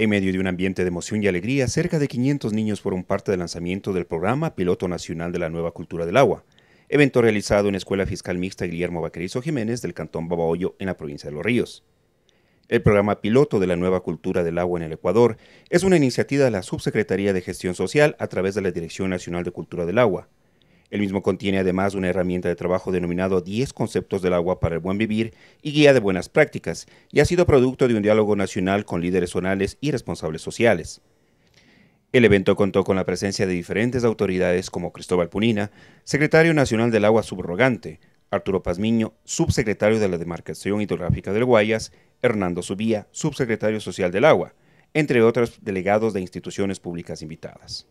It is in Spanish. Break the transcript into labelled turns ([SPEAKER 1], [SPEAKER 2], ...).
[SPEAKER 1] En medio de un ambiente de emoción y alegría, cerca de 500 niños fueron parte del lanzamiento del programa Piloto Nacional de la Nueva Cultura del Agua, evento realizado en la Escuela Fiscal Mixta Guillermo Vaquerizo Jiménez del Cantón Babahoyo en la provincia de Los Ríos. El programa piloto de la nueva cultura del agua en el Ecuador es una iniciativa de la Subsecretaría de Gestión Social a través de la Dirección Nacional de Cultura del Agua, el mismo contiene además una herramienta de trabajo denominado 10 conceptos del agua para el buen vivir y guía de buenas prácticas, y ha sido producto de un diálogo nacional con líderes zonales y responsables sociales. El evento contó con la presencia de diferentes autoridades como Cristóbal Punina, secretario nacional del agua subrogante, Arturo Pazmiño, subsecretario de la Demarcación Hidrográfica del Guayas, Hernando Subía, subsecretario social del agua, entre otros delegados de instituciones públicas invitadas.